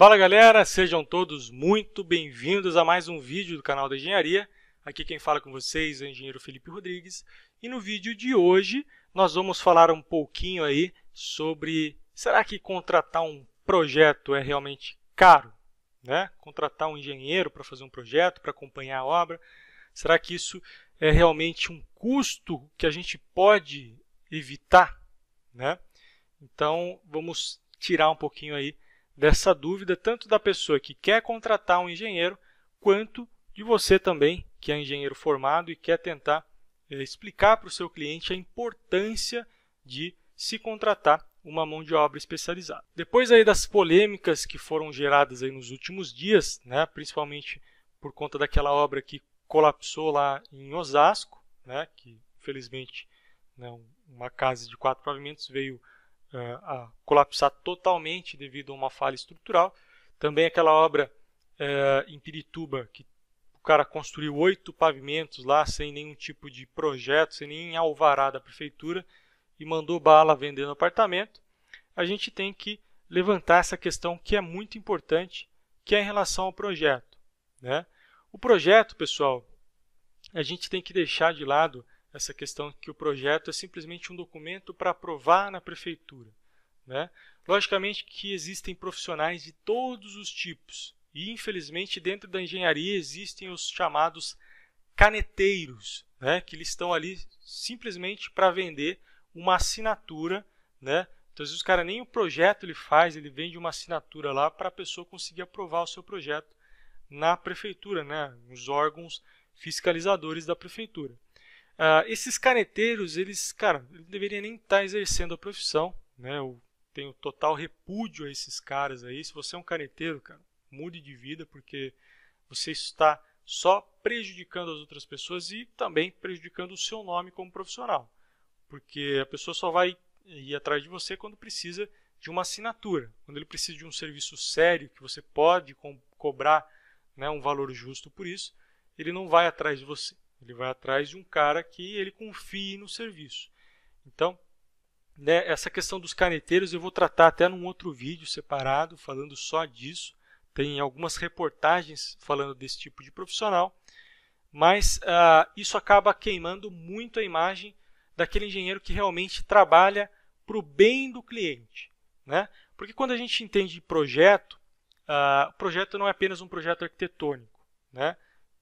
Fala galera, sejam todos muito bem-vindos a mais um vídeo do canal da Engenharia. Aqui quem fala com vocês é o engenheiro Felipe Rodrigues e no vídeo de hoje nós vamos falar um pouquinho aí sobre será que contratar um projeto é realmente caro? Né? Contratar um engenheiro para fazer um projeto, para acompanhar a obra, será que isso é realmente um custo que a gente pode evitar? Né? Então vamos tirar um pouquinho aí dessa dúvida tanto da pessoa que quer contratar um engenheiro, quanto de você também, que é engenheiro formado e quer tentar é, explicar para o seu cliente a importância de se contratar uma mão de obra especializada. Depois aí das polêmicas que foram geradas aí nos últimos dias, né, principalmente por conta daquela obra que colapsou lá em Osasco, né, que infelizmente né, uma casa de quatro pavimentos veio eh, a colapsar totalmente devido a uma falha estrutural. Também aquela obra eh, em Pirituba, que o cara construiu oito pavimentos lá sem nenhum tipo de projeto, sem nem alvará da prefeitura e mandou bala vendendo apartamento. A gente tem que levantar essa questão que é muito importante, que é em relação ao projeto. Né? O projeto, pessoal, a gente tem que deixar de lado essa questão que o projeto é simplesmente um documento para aprovar na prefeitura. Né? Logicamente que existem profissionais de todos os tipos, e infelizmente dentro da engenharia existem os chamados caneteiros, né? que eles estão ali simplesmente para vender uma assinatura. Né? Então, às vezes, o cara nem o projeto ele faz, ele vende uma assinatura lá para a pessoa conseguir aprovar o seu projeto na prefeitura, né? Nos órgãos fiscalizadores da prefeitura. Uh, esses caneteiros, eles, cara, deveriam nem estar tá exercendo a profissão, né? Eu tenho total repúdio a esses caras aí. Se você é um caneteiro, cara, mude de vida, porque você está só prejudicando as outras pessoas e também prejudicando o seu nome como profissional. Porque a pessoa só vai ir atrás de você quando precisa de uma assinatura, quando ele precisa de um serviço sério que você pode co cobrar né, um valor justo por isso, ele não vai atrás de você. Ele vai atrás de um cara que ele confie no serviço. Então, né, essa questão dos caneteiros eu vou tratar até num outro vídeo separado, falando só disso. Tem algumas reportagens falando desse tipo de profissional, mas uh, isso acaba queimando muito a imagem daquele engenheiro que realmente trabalha para o bem do cliente. Né? Porque quando a gente entende projeto, uh, projeto não é apenas um projeto arquitetônico. Né?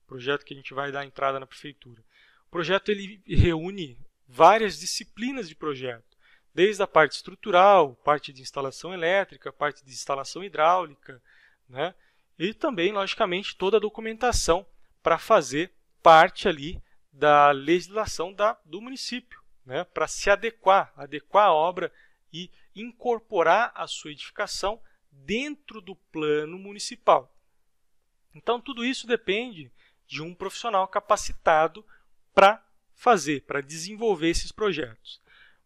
projeto que a gente vai dar entrada na prefeitura. O projeto ele reúne várias disciplinas de projeto, desde a parte estrutural, parte de instalação elétrica, parte de instalação hidráulica, né? e também, logicamente, toda a documentação para fazer parte ali da legislação da, do município, né? para se adequar, adequar a obra e incorporar a sua edificação dentro do plano municipal. Então, tudo isso depende de um profissional capacitado para fazer, para desenvolver esses projetos.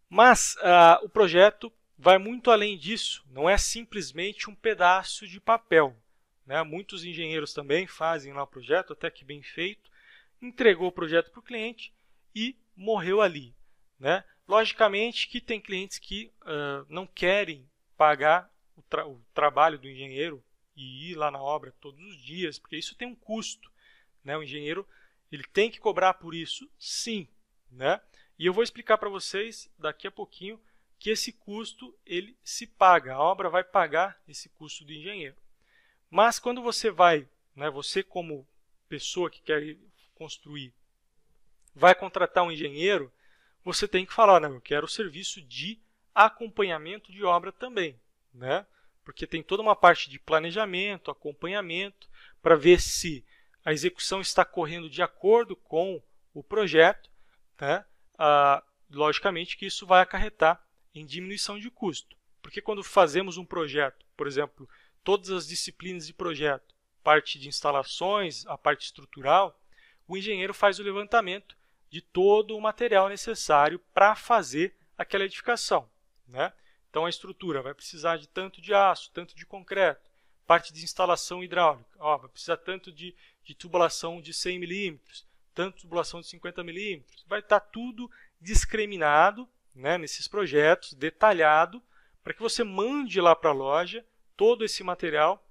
Mas ah, o projeto vai muito além disso, não é simplesmente um pedaço de papel. Né? Muitos engenheiros também fazem lá o projeto, até que bem feito, entregou o projeto para o cliente e morreu ali. Né? Logicamente que tem clientes que uh, não querem pagar o, tra o, trabalho do engenheiro e ir lá na obra todos os dias, porque isso tem um custo né? O engenheiro ele tem que cobrar por isso, sim, né? E eu vou explicar para vocês daqui a pouquinho que esse custo ele se paga, a obra vai pagar esse custo do engenheiro. Mas quando você vai, né, você como pessoa que quer construir, vai contratar um engenheiro, você tem que falar, né eu quero o serviço de acompanhamento de obra também, né? Porque tem toda uma parte de planejamento, acompanhamento, para ver se a execução está correndo de acordo com o projeto, né? ah, logicamente que isso vai acarretar em diminuição de custo. Porque quando fazemos um projeto, por exemplo, todas as disciplinas de projeto, parte de instalações, a parte estrutural, o engenheiro faz o levantamento de todo o material necessário para fazer aquela edificação. Né? Então a estrutura vai precisar de tanto de aço, tanto de concreto, parte de instalação hidráulica, ó, vai precisar tanto de de tubulação de 100 milímetros, tanto tubulação de 50 milímetros. Vai estar tá tudo discriminado né, nesses projetos, detalhado, para que você mande lá para a loja todo esse material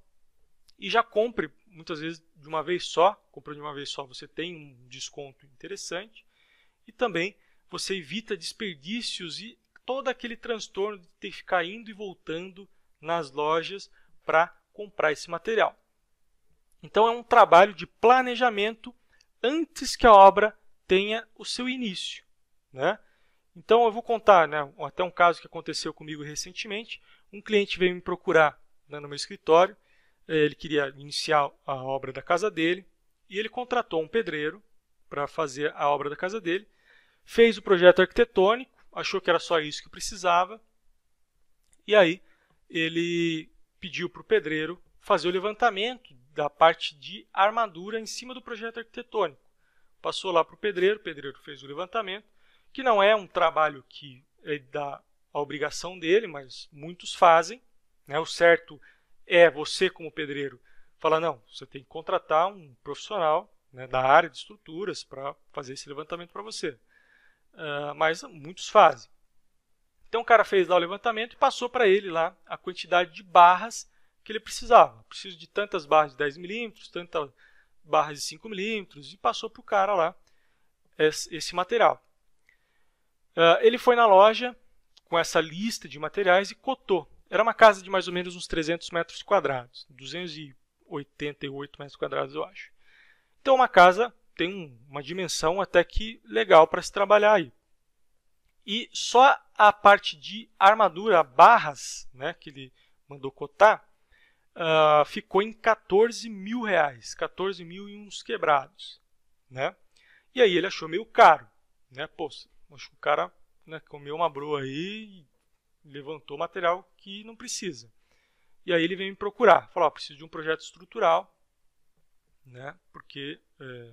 e já compre, muitas vezes, de uma vez só. Comprando de uma vez só, você tem um desconto interessante. E também você evita desperdícios e todo aquele transtorno de ter que ficar indo e voltando nas lojas para comprar esse material. Então é um trabalho de planejamento antes que a obra tenha o seu início, né? Então eu vou contar, né, até um caso que aconteceu comigo recentemente. Um cliente veio me procurar né, no meu escritório. Ele queria iniciar a obra da casa dele e ele contratou um pedreiro para fazer a obra da casa dele. Fez o projeto arquitetônico, achou que era só isso que precisava. E aí ele pediu para o pedreiro fazer o levantamento da parte de armadura em cima do projeto arquitetônico. Passou lá para o pedreiro, o pedreiro fez o levantamento, que não é um trabalho que é da a obrigação dele, mas muitos fazem. Né? O certo é você, como pedreiro, falar: não, você tem que contratar um profissional né, da área de estruturas para fazer esse levantamento para você. Uh, mas muitos fazem. Então o cara fez lá o levantamento e passou para ele lá a quantidade de barras que ele precisava. Preciso de tantas barras de 10mm, tantas barras de 5mm, e passou para o cara lá esse material. Ah, ele foi na loja com essa lista de materiais e cotou. Era uma casa de mais ou menos uns 300 metros quadrados, 288 metros quadrados, eu acho. Então, uma casa tem uma dimensão até que legal para se trabalhar aí. E só a parte de armadura, barras, né, que ele mandou cotar, uh, ficou em 14 mil reais, 14 mil e uns quebrados, né? E aí ele achou meio caro, né? Pô, acho que o cara né, comeu uma broa aí, levantou material que não precisa. E aí ele veio me procurar, falou, preciso de um projeto estrutural, né? Porque é,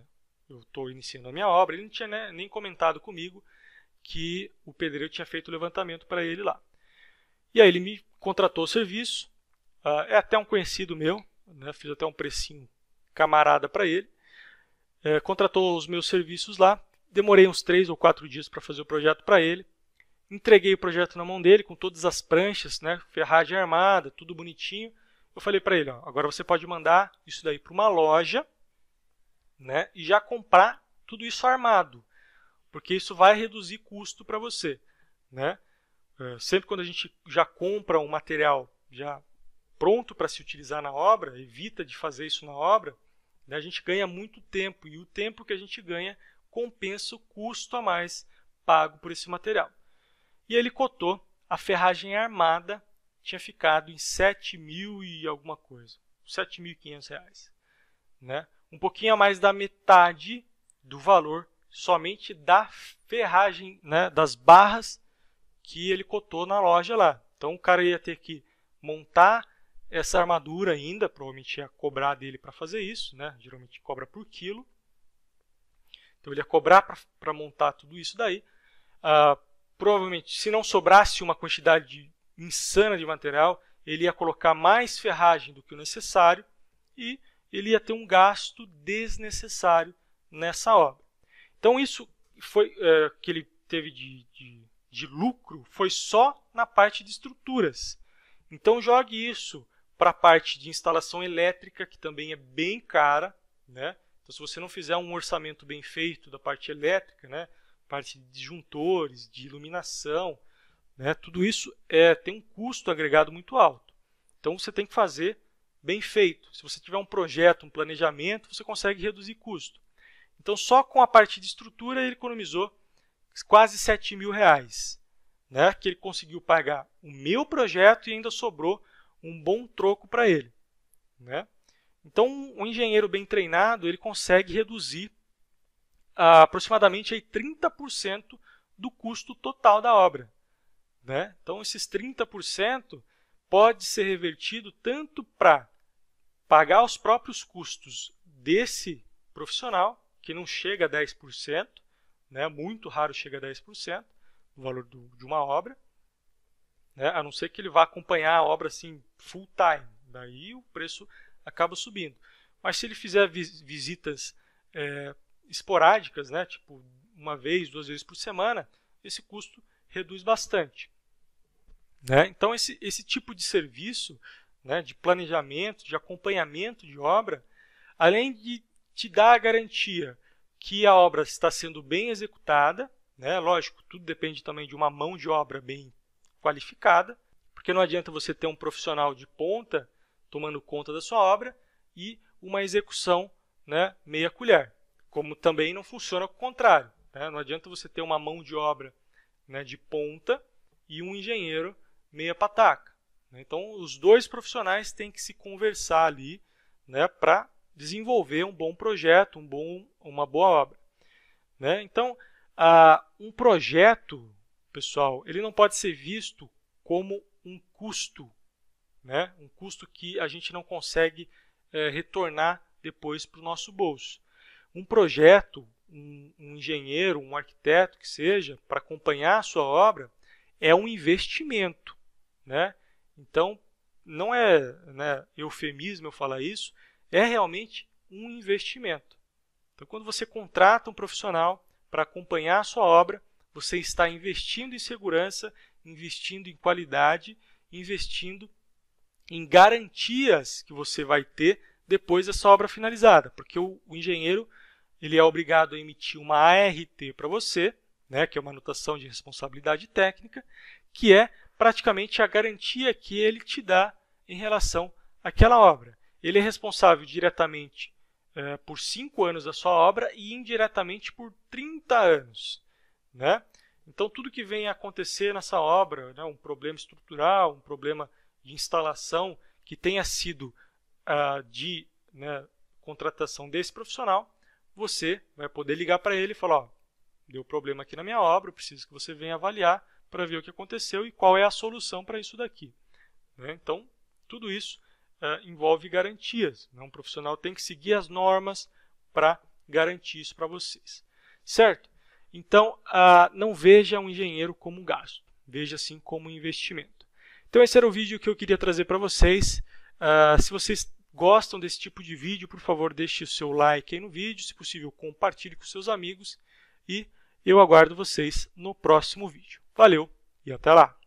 eu estou iniciando a minha obra. Ele não tinha né, nem comentado comigo que o pedreiro tinha feito o levantamento para ele lá. E aí ele me contratou o serviço, Uh, é até um conhecido meu, né? fiz até um precinho camarada para ele. É, contratou os meus serviços lá. Demorei uns três ou quatro dias para fazer o projeto para ele. Entreguei o projeto na mão dele com todas as pranchas, né? ferragem armada, tudo bonitinho. Eu falei para ele: ó, agora você pode mandar isso daí para uma loja né? e já comprar tudo isso armado, porque isso vai reduzir custo para você. Né? É, sempre quando a gente já compra um material já pronto para se utilizar na obra, evita de fazer isso na obra, né, a gente ganha muito tempo e o tempo que a gente ganha compensa o custo a mais pago por esse material. E ele cotou a ferragem armada tinha ficado em 7 mil e alguma coisa, 7.500 reais, né? Um pouquinho a mais da metade do valor somente da ferragem, né, das barras que ele cotou na loja lá. Então o cara ia ter que montar, essa armadura ainda, provavelmente ia cobrar dele para fazer isso, né? geralmente cobra por quilo. Então ele ia cobrar para montar tudo isso daí. Uh, provavelmente, se não sobrasse uma quantidade de, insana de material, ele ia colocar mais ferragem do que o necessário e ele ia ter um gasto desnecessário nessa obra. Então isso foi é, que ele teve de, de, de lucro foi só na parte de estruturas. Então jogue isso para a parte de instalação elétrica, que também é bem cara, né? Então, se você não fizer um orçamento bem feito da parte elétrica, né? Parte de disjuntores, de iluminação, né? Tudo isso é, tem um custo agregado muito alto. Então, você tem que fazer bem feito. Se você tiver um projeto, um planejamento, você consegue reduzir custo. Então, só com a parte de estrutura, ele economizou quase 7 mil reais, né? Que ele conseguiu pagar o meu projeto e ainda sobrou um bom troco para ele. Né? Então, um engenheiro bem treinado ele consegue reduzir a aproximadamente aí, 30% do custo total da obra. Né? Então, esses 30% pode ser revertido tanto para pagar os próprios custos desse profissional, que não chega a 10%, né? muito raro chega a 10% do valor do, de uma obra, né? a não ser que ele vá acompanhar a obra assim full time, daí o preço acaba subindo. Mas se ele fizer visitas é, esporádicas, né? tipo uma vez, duas vezes por semana, esse custo reduz bastante. Né? Então esse, esse tipo de serviço, né, de planejamento, de acompanhamento de obra, além de te dar a garantia que a obra está sendo bem executada, né? Lógico, tudo depende também de uma mão de obra bem qualificada, porque não adianta você ter um profissional de ponta tomando conta da sua obra e uma execução né, meia colher, como também não funciona o contrário. Né? Não adianta você ter uma mão de obra né, de ponta e um engenheiro meia pataca. Né. Então, os dois profissionais têm que se conversar ali né, para desenvolver um bom projeto, um bom, uma boa obra. Né? Então, uh, um projeto pessoal, ele não pode ser visto como um custo, né? um custo que a gente não consegue é, retornar depois para o nosso bolso. Um projeto, um, um engenheiro, um arquiteto que seja, para acompanhar a sua obra, é um investimento. Né? Então, não é né, eufemismo eu falar isso, é realmente um investimento. Então, quando você contrata um profissional para acompanhar a sua obra, você está investindo em segurança, investindo em qualidade, investindo em garantias que você vai ter depois dessa obra finalizada, porque o, o engenheiro ele é obrigado a emitir uma ART para você, né, que é uma anotação de responsabilidade técnica, que é praticamente a garantia que ele te dá em relação àquela obra. Ele é responsável diretamente eh, por 5 anos da sua obra e indiretamente por 30 anos. Né? Então, tudo que vem a acontecer nessa obra, né, um problema estrutural, um problema de instalação que tenha sido uh, de né, contratação desse profissional, você vai poder ligar para ele e falar: ó, deu problema aqui na minha obra, preciso que você venha avaliar para ver o que aconteceu e qual é a solução para isso daqui. Né? Então, tudo isso uh, envolve garantias. Né? Um profissional tem que seguir as normas para garantir isso para vocês. Certo? Então, ah, não veja um engenheiro como um gasto, veja assim como um investimento. Então, esse era o vídeo que eu queria trazer para vocês. Ah, se vocês gostam desse tipo de vídeo, por favor, deixe o seu like aí no vídeo, se possível, compartilhe com seus amigos e eu aguardo vocês no próximo vídeo. Valeu e até lá!